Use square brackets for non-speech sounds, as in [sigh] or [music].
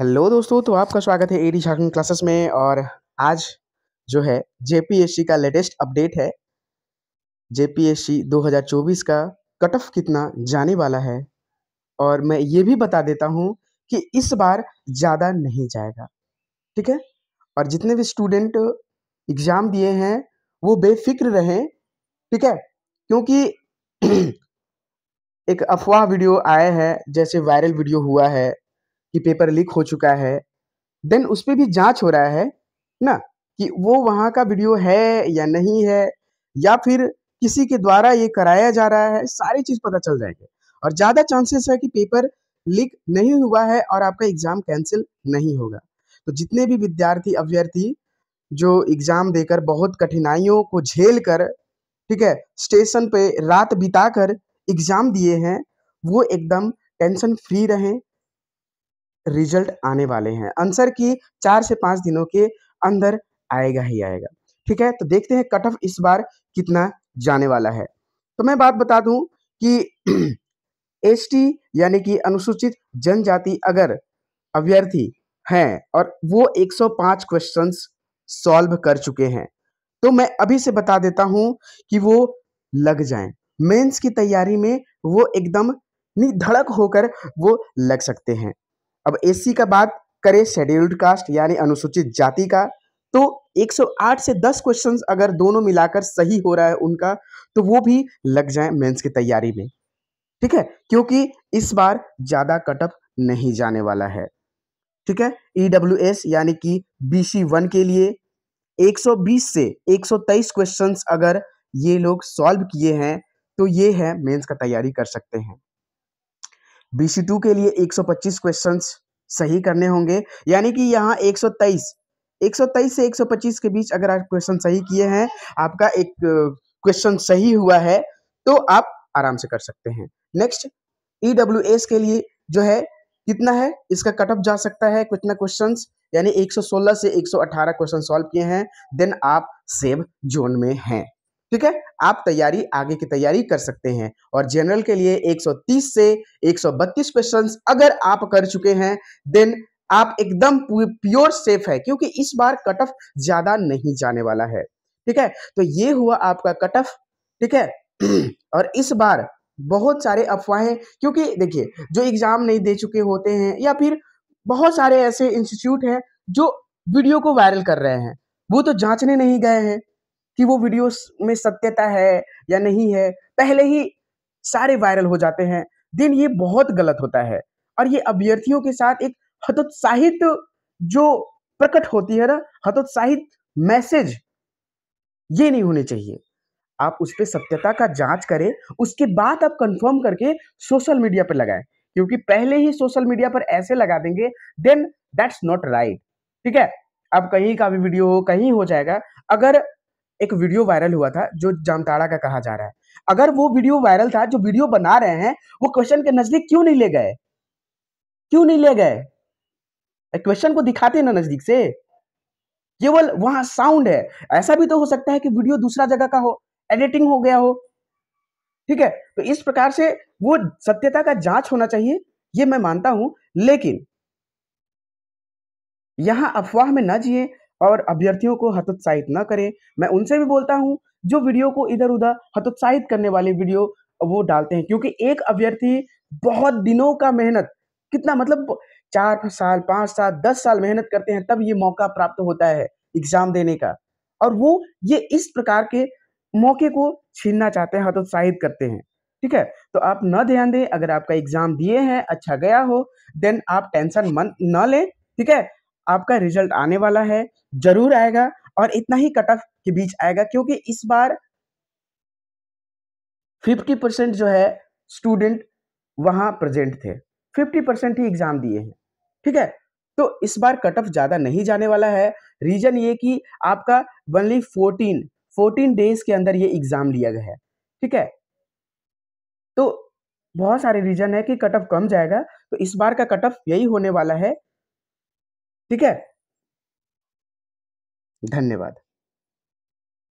hello दोस्तों तो आपका स्वागत है एडी झारखंड क्लासेस में और आज जो है जेपीएससी का लेटेस्ट अपडेट है जेपीएससी 2024 का कट ऑफ कितना जाने वाला है और मैं ये भी बता देता हूँ कि इस बार ज़्यादा नहीं जाएगा ठीक है और जितने भी स्टूडेंट एग्ज़ाम दिए हैं वो बेफिक्र रहें ठीक है क्योंकि [clears throat] एक अफवाह वीडियो आया है जैसे वायरल वीडियो हुआ है कि पेपर लीक हो चुका है देन उस पर भी जांच हो रहा है ना कि वो वहाँ का वीडियो है या नहीं है या फिर किसी के द्वारा ये कराया जा रहा है सारी चीज़ पता चल जाएंगे और ज़्यादा चांसेस है कि पेपर लीक नहीं हुआ है और आपका एग्ज़ाम कैंसिल नहीं होगा तो जितने भी विद्यार्थी अभ्यर्थी जो एग्ज़ाम देकर बहुत कठिनाइयों को झेल कर ठीक है स्टेशन पे रात बिताकर एग्ज़ाम दिए हैं वो एकदम टेंशन फ्री रहें रिजल्ट आने वाले हैं आंसर की चार से पांच दिनों के अंदर आएगा ही आएगा ठीक है तो देखते हैं कट ऑफ इस बार कितना जाने वाला है तो मैं बात बता दूं कि एस [clears throat] यानी कि अनुसूचित जनजाति अगर अभ्यर्थी हैं और वो 105 क्वेश्चंस सॉल्व कर चुके हैं तो मैं अभी से बता देता हूं कि वो लग जाएं मेंस की तैयारी में वो एकदम धड़क होकर वो लग सकते हैं अब एससी का बात करें शेड्यूल्ड कास्ट यानी अनुसूचित जाति का तो 108 से 10 क्वेश्चंस अगर दोनों मिलाकर सही हो रहा है उनका तो वो भी लग जाए मेंस की तैयारी में ठीक है क्योंकि इस बार ज़्यादा कटअप नहीं जाने वाला है ठीक है ईडब्ल्यू e यानी कि बी वन के लिए 120 से 123 क्वेश्चंस अगर ये लोग सॉल्व किए हैं तो ये है मेंस का तैयारी कर सकते हैं बीसी टू के लिए 125 क्वेश्चंस सही करने होंगे यानी कि यहाँ 123 123 से 125 के बीच अगर आप क्वेश्चन सही किए हैं आपका एक क्वेश्चन सही हुआ है तो आप आराम से कर सकते हैं नेक्स्ट ई e के लिए जो है कितना है इसका कट ऑफ जा सकता है कितना क्वेश्चन यानी 116 से 118 क्वेश्चन सॉल्व किए हैं देन आप सेव जोन में हैं ठीक है आप तैयारी आगे की तैयारी कर सकते हैं और जनरल के लिए 130 से 132 क्वेश्चंस अगर आप कर चुके हैं देन आप एकदम प्योर सेफ है क्योंकि इस बार कट ऑफ ज्यादा नहीं जाने वाला है ठीक है तो ये हुआ आपका कट ऑफ ठीक है [clears throat] और इस बार बहुत सारे अफवाहें क्योंकि देखिए जो एग्जाम नहीं दे चुके होते हैं या फिर बहुत सारे ऐसे इंस्टीट्यूट हैं जो वीडियो को वायरल कर रहे हैं वो तो जांचने नहीं गए हैं कि वो वीडियोस में सत्यता है या नहीं है पहले ही सारे वायरल हो जाते हैं दिन ये बहुत गलत होता है और ये अभ्यर्थियों के साथ एक हतोत्साहित जो प्रकट होती है ना हतोत्साहित मैसेज ये नहीं होने चाहिए आप उस पर सत्यता का जांच करें उसके बाद आप कंफर्म करके सोशल मीडिया पर लगाएं क्योंकि पहले ही सोशल मीडिया पर ऐसे लगा देंगे देन दैट्स नॉट राइट ठीक है अब कहीं का भी वीडियो हो कहीं हो जाएगा अगर एक वीडियो वायरल हुआ था जो जामताड़ा का कहा जा रहा है अगर वो वीडियो वायरल था जो वीडियो बना रहे हैं वो क्वेश्चन के नजदीक क्यों नहीं ले गए क्यों नहीं ले गए क्वेश्चन को दिखाते ना नजदीक से केवल वहां साउंड है ऐसा भी तो हो सकता है कि वीडियो दूसरा जगह का हो एडिटिंग हो गया हो ठीक है तो इस प्रकार से वो सत्यता का जांच होना चाहिए ये मैं मानता हूं लेकिन यहां अफवाह में न जिए और अभ्यर्थियों को हतोत्साहित न करें मैं उनसे भी बोलता हूँ जो वीडियो को इधर उधर हतोत्साहित करने वाले वीडियो वो डालते हैं क्योंकि एक अभ्यर्थी बहुत दिनों का मेहनत कितना मतलब चार साल पाँच साल दस साल मेहनत करते हैं तब ये मौका प्राप्त होता है एग्जाम देने का और वो ये इस प्रकार के मौके को छीनना चाहते हैं हतोत्साहित करते हैं ठीक है तो आप न ध्यान दें अगर आपका एग्जाम दिए हैं अच्छा गया हो देन आप टेंशन मन न लें ठीक है आपका रिजल्ट आने वाला है जरूर आएगा और इतना ही कट ऑफ के बीच आएगा क्योंकि इस बार 50 परसेंट जो है स्टूडेंट वहां प्रेजेंट थे 50 परसेंट ही एग्ज़ाम दिए हैं ठीक है तो इस बार कट ऑफ ज़्यादा नहीं जाने वाला है रीज़न ये कि आपका वनली 14 14 डेज के अंदर ये एग्ज़ाम लिया गया है ठीक है तो बहुत सारे रीज़न है कि कट ऑफ कम जाएगा तो इस बार का कट ऑफ यही होने वाला है ठीक है धन्यवाद